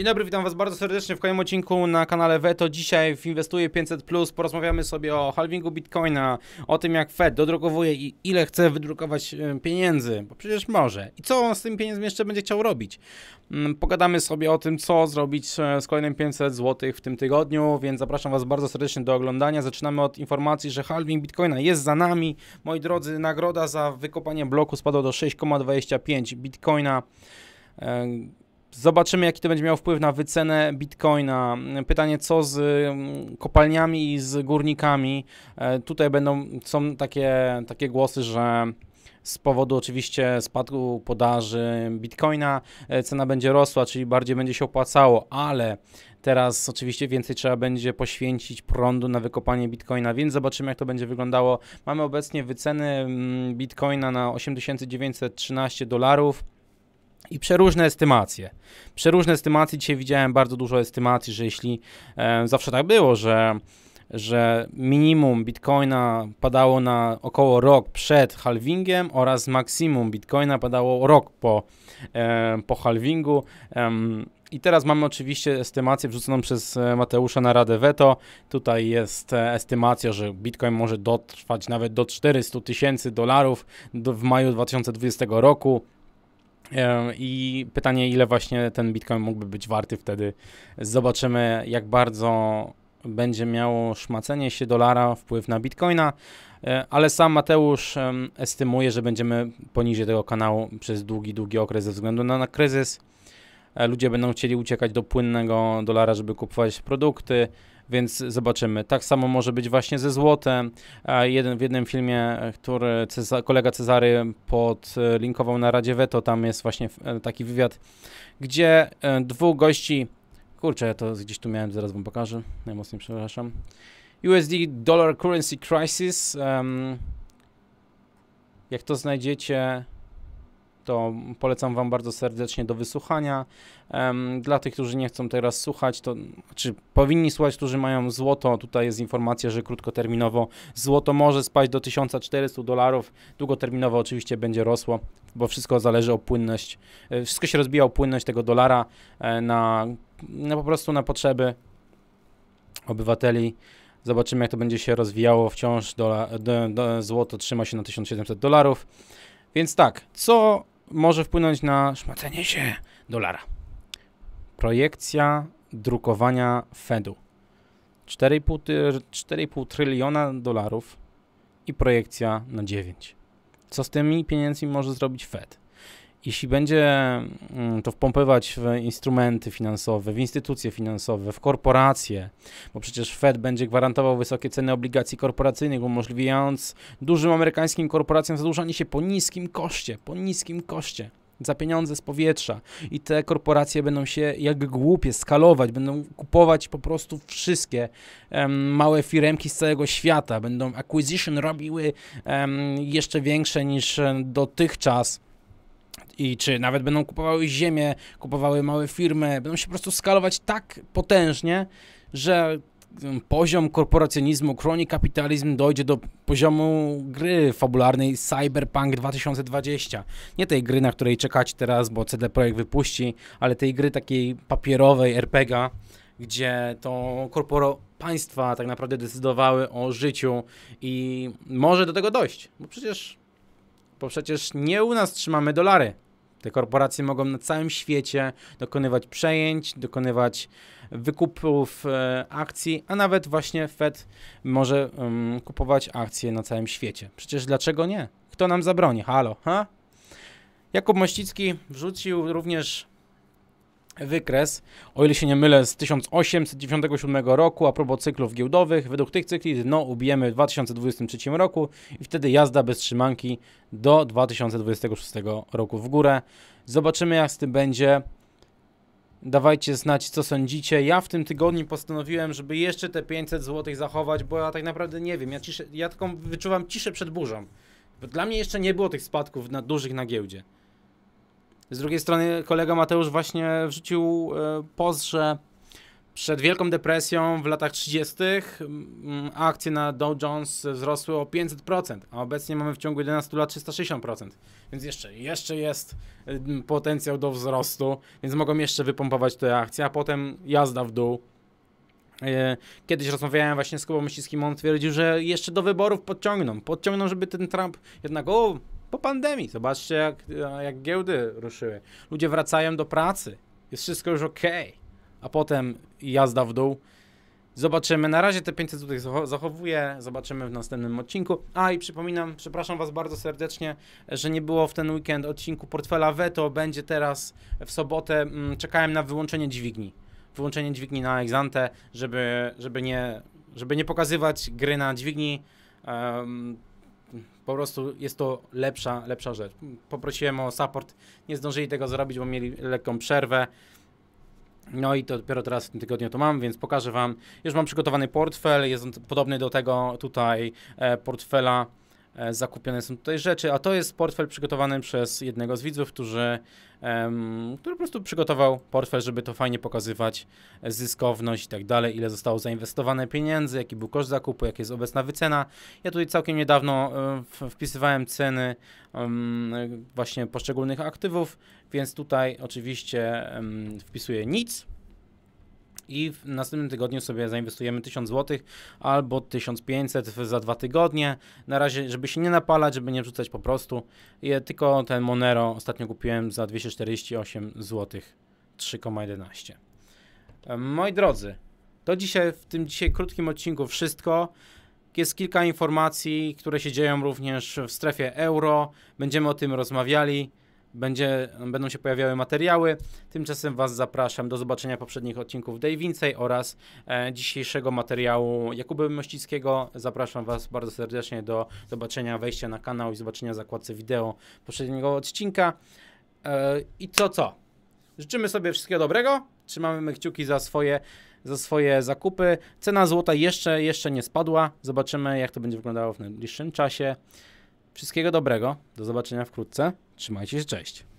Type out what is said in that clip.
Dzień dobry, witam Was bardzo serdecznie w kolejnym odcinku na kanale Veto. Dzisiaj w Inwestuje 500 Plus porozmawiamy sobie o halvingu bitcoina, o tym jak Fed dodrukowuje i ile chce wydrukować e, pieniędzy, bo przecież może. I co on z tym pieniędzmi jeszcze będzie chciał robić? Mm, pogadamy sobie o tym, co zrobić e, z kolejnym 500 zł w tym tygodniu, więc zapraszam Was bardzo serdecznie do oglądania. Zaczynamy od informacji, że halving bitcoina jest za nami. Moi drodzy, nagroda za wykopanie bloku spadła do 6,25 bitcoina. E, Zobaczymy, jaki to będzie miał wpływ na wycenę bitcoina. Pytanie, co z mm, kopalniami i z górnikami. E, tutaj będą, są takie, takie głosy, że z powodu oczywiście spadku podaży bitcoina e, cena będzie rosła, czyli bardziej będzie się opłacało, ale teraz oczywiście więcej trzeba będzie poświęcić prądu na wykopanie bitcoina, więc zobaczymy jak to będzie wyglądało. Mamy obecnie wyceny mm, bitcoina na 8913 dolarów. I przeróżne estymacje. Przeróżne estymacje, dzisiaj widziałem bardzo dużo estymacji, że jeśli e, zawsze tak było, że że minimum bitcoina padało na około rok przed halvingiem oraz maksimum bitcoina padało rok po, e, po halvingu. E, i teraz mamy oczywiście estymację wrzuconą przez e, Mateusza na Radę Veto. Tutaj jest e, estymacja, że Bitcoin może dotrwać nawet do 400 tysięcy dolarów w maju 2020 roku. I pytanie, ile właśnie ten Bitcoin mógłby być warty wtedy. Zobaczymy, jak bardzo będzie miało szmacenie się dolara wpływ na Bitcoina, e, ale sam Mateusz estymuje, że będziemy poniżej tego kanału przez długi, długi okres ze względu na, na kryzys. E, ludzie będą chcieli uciekać do płynnego dolara, żeby kupować produkty więc zobaczymy. Tak samo może być właśnie ze złotem. Jeden, w jednym filmie, e, który kolega Cezary podlinkował e, na Radzie Weto, tam jest właśnie e, taki wywiad, gdzie dwóch gości, kurczę, ja to gdzieś tu miałem, zaraz wam pokażę, najmocniej przepraszam. USD Dollar Currency Crisis. Um, jak to znajdziecie, to polecam Wam bardzo serdecznie do wysłuchania. Dla tych, którzy nie chcą teraz słuchać, to czy powinni słuchać, którzy mają złoto, tutaj jest informacja, że krótkoterminowo złoto może spaść do 1400 dolarów, długoterminowo oczywiście będzie rosło, bo wszystko zależy o płynność, e, wszystko się rozbija o płynność tego dolara e, na, na no po prostu na potrzeby obywateli. Zobaczymy, jak to będzie się rozwijało. Wciąż dola, do, do, złoto trzyma się na 1700 dolarów. Więc tak, co może wpłynąć na szmacenie się dolara. Projekcja drukowania Fedu. 4,5 tryliona dolarów i projekcja na 9. Co z tymi pieniędzmi może zrobić Fed? jeśli będzie mm, to wpompywać w instrumenty finansowe, w instytucje finansowe, w korporacje, bo przecież Fed będzie gwarantował wysokie ceny obligacji korporacyjnych, umożliwiając dużym amerykańskim korporacjom zadłużanie się po niskim koszcie, po niskim koszcie za pieniądze z powietrza i te korporacje będą się jak głupie skalować, będą kupować po prostu wszystkie um, małe firmki z całego świata, będą acquisition robiły um, jeszcze większe niż dotychczas i czy nawet będą kupowały ziemię, kupowały małe firmy, będą się po prostu skalować tak potężnie, że mm, poziom korporacjonizmu, kroni kapitalizm dojdzie do poziomu gry fabularnej Cyberpunk 2020. Nie tej gry, na której czekać teraz, bo CD Projekt wypuści, ale tej gry takiej papierowej RPG, gdzie to korporo państwa tak naprawdę decydowały o życiu i może do tego dojść, bo przecież bo przecież nie u nas trzymamy dolary. Te korporacje mogą na całym świecie dokonywać przejęć, dokonywać wykupów e, akcji, a nawet właśnie Fed może um, kupować akcje na całym świecie. Przecież dlaczego nie? Kto nam zabroni? Halo, ha? Jakub Mościcki wrzucił również wykres, o ile się nie mylę, z 1897 roku a propos cyklów giełdowych. Według tych cykli dno ubijemy w 2023 roku i wtedy jazda bez trzymanki do 2026 roku w górę. Zobaczymy jak z tym będzie. Dawajcie znać, co sądzicie. Ja w tym tygodniu postanowiłem, żeby jeszcze te 500 zł zachować, bo ja tak naprawdę nie wiem. Ja, ciszę, ja wyczuwam ciszę przed burzą. Bo dla mnie jeszcze nie było tych spadków na, dużych na giełdzie. Z drugiej strony kolega Mateusz właśnie wrzucił e, post, że przed Wielką Depresją w latach 30. Mm, akcje na Dow Jones wzrosły o 500%, a obecnie mamy w ciągu 11 lat 360%. Więc jeszcze, jeszcze jest e, potencjał do wzrostu, więc mogą jeszcze wypompować te akcje, a potem jazda w dół. E, kiedyś rozmawiałem właśnie z Kubą Myśliwskim, on twierdził, że jeszcze do wyborów podciągną. Podciągną, żeby ten Trump jednak, o, po pandemii. Zobaczcie, jak, jak giełdy ruszyły. Ludzie wracają do pracy. Jest wszystko już ok. A potem jazda w dół. Zobaczymy. Na razie te 500 zł zachowuję. Zobaczymy w następnym odcinku. A i przypominam, przepraszam Was bardzo serdecznie, że nie było w ten weekend odcinku portfela Veto. Będzie teraz w sobotę. Mm, czekałem na wyłączenie dźwigni. Wyłączenie dźwigni na Exante, żeby, żeby, nie, żeby nie pokazywać gry na dźwigni. Um, po prostu jest to lepsza, lepsza rzecz. Poprosiłem o support, nie zdążyli tego zrobić, bo mieli lekką przerwę. No i to dopiero teraz w tym tygodniu to mam, więc pokażę Wam. Już mam przygotowany portfel, jest on podobny do tego tutaj e, portfela E, zakupione są tutaj rzeczy, a to jest portfel przygotowany przez jednego z widzów, którzy, um, który po prostu przygotował portfel, żeby to fajnie pokazywać, e, zyskowność i tak dalej, ile zostało zainwestowane pieniędzy, jaki był koszt zakupu, jaka jest obecna wycena. Ja tutaj całkiem niedawno um, wpisywałem ceny um, właśnie poszczególnych aktywów, więc tutaj oczywiście wpisuję nic, i w następnym tygodniu sobie zainwestujemy 1000 zł albo 1500 za dwa tygodnie. Na razie, żeby się nie napalać, żeby nie wrzucać po prostu. Je, tylko ten Monero ostatnio kupiłem za 248 zł 3,11. Moi drodzy, to dzisiaj w tym dzisiaj krótkim odcinku wszystko. Jest kilka informacji, które się dzieją również w strefie euro. Będziemy o tym rozmawiali. Będzie, będą się pojawiały materiały. Tymczasem Was zapraszam do zobaczenia poprzednich odcinków Dave Vincej oraz e, dzisiejszego materiału Jakuba Mościckiego. Zapraszam Was bardzo serdecznie do zobaczenia, wejścia na kanał i zobaczenia zakładce wideo poprzedniego odcinka. E, I co, co? Życzymy sobie wszystkiego dobrego. Trzymamy kciuki za swoje, za swoje zakupy. Cena złota jeszcze, jeszcze nie spadła. Zobaczymy, jak to będzie wyglądało w najbliższym czasie. Wszystkiego dobrego, do zobaczenia wkrótce. Trzymajcie się, cześć.